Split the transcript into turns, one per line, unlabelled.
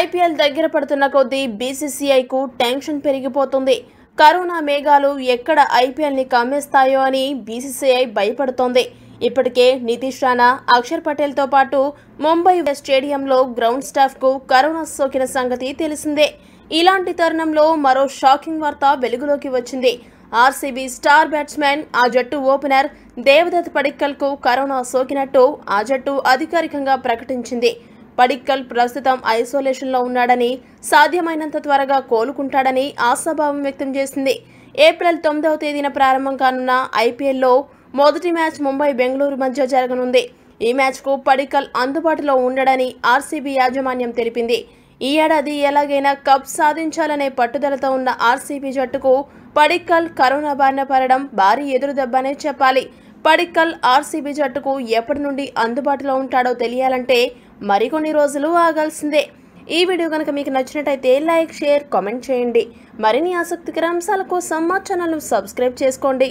IPL దగ్గర పడుతున్న కొద్దీ బీసీసీఐకు టెన్షన్ పెరిగిపోతుంది కరోనా మేఘాలు ఎక్కడ ఐపీఎల్ని కమ్మేస్తాయో అని బీసీసీఐ భయపడుతోంది ఇప్పటికే నితీష్ రాణా అక్షర్ పటేల్తో పాటు ముంబై స్టేడియంలో గ్రౌండ్ స్టాఫ్కు కరోనా సోకిన సంగతి తెలిసిందే ఇలాంటి తరుణంలో మరో షాకింగ్ వార్త వెలుగులోకి వచ్చింది ఆర్సీబీ స్టార్ బ్యాట్స్మెన్ ఆ జట్టు ఓపెనర్ దేవదత్ పడిక్కల్కు కరోనా సోకినట్టు ఆ జట్టు అధికారికంగా ప్రకటించింది పడిక్కల్ ప్రస్తుతం ఐసోలేషన్లో ఉన్నాడని సాధ్యమైనంత త్వరగా కోలుకుంటాడని ఆశాభావం వ్యక్తం చేసింది ఏప్రిల్ తొమ్మిదవ తేదీన ప్రారంభం కానున్న ఐపీఎల్లో మొదటి మ్యాచ్ ముంబై బెంగళూరు మధ్య జరగనుంది ఈ మ్యాచ్కు పడికల్ అందుబాటులో ఉండడని ఆర్సీబీ యాజమాన్యం తెలిపింది ఈ ఏడాది ఎలాగైనా కప్ సాధించాలనే పట్టుదలతో ఉన్న ఆర్సీబీ జట్టుకు పడిక్కల్ కరోనా బారిన పడడం భారీ ఎదురుదెబ్బనే చెప్పాలి పడిక్కల్ ఆర్సీబీ జట్టుకు ఎప్పటి నుండి అందుబాటులో ఉంటాడో తెలియాలంటే మరికొన్ని రోజులు ఆగాల్సిందే ఈ వీడియో కనుక మీకు నచ్చినట్టయితే లైక్ షేర్ కామెంట్ చేయండి మరిన్ని ఆసక్తికర అంశాల కోసం మా ఛానల్ను సబ్స్క్రైబ్ చేసుకోండి